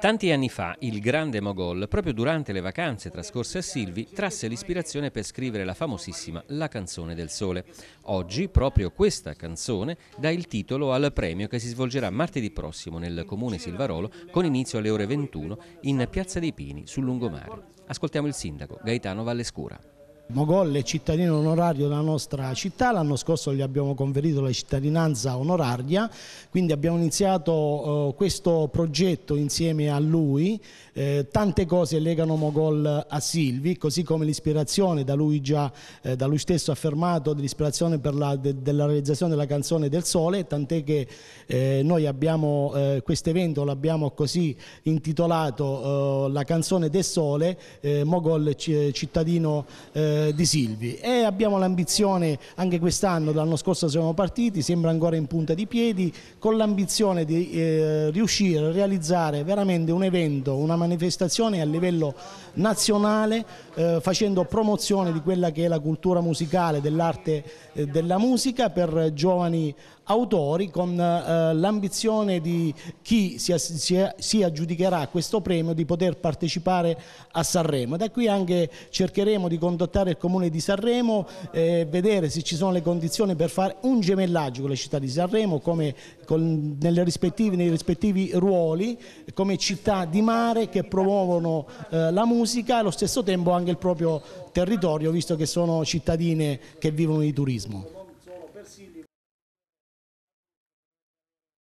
Tanti anni fa il grande Mogol, proprio durante le vacanze trascorse a Silvi, trasse l'ispirazione per scrivere la famosissima La canzone del sole. Oggi proprio questa canzone dà il titolo al premio che si svolgerà martedì prossimo nel comune Silvarolo con inizio alle ore 21 in Piazza dei Pini sul lungomare. Ascoltiamo il sindaco Gaetano Vallescura. Mogol è cittadino onorario della nostra città, l'anno scorso gli abbiamo conferito la cittadinanza onoraria, quindi abbiamo iniziato eh, questo progetto insieme a lui, eh, tante cose legano Mogol a Silvi, così come l'ispirazione, da, eh, da lui stesso affermato, dell'ispirazione per la, de, della realizzazione della canzone del sole, tant'è che eh, noi abbiamo eh, questo evento, l'abbiamo così intitolato eh, La canzone del sole, Mogol cittadino eh, eh, di Silvi e abbiamo l'ambizione anche quest'anno, l'anno scorso siamo partiti, sembra ancora in punta di piedi, con l'ambizione di eh, riuscire a realizzare veramente un evento, una manifestazione a livello nazionale eh, facendo promozione di quella che è la cultura musicale, dell'arte eh, della musica per giovani autori con eh, l'ambizione di chi si, si, si aggiudicherà questo premio di poter partecipare a Sanremo. Da qui anche cercheremo di contattare contattare il comune di Sanremo, eh, vedere se ci sono le condizioni per fare un gemellaggio con le città di Sanremo, come con, rispettive, nei rispettivi ruoli, come città di mare che promuovono eh, la musica e allo stesso tempo anche il proprio territorio, visto che sono cittadine che vivono di turismo.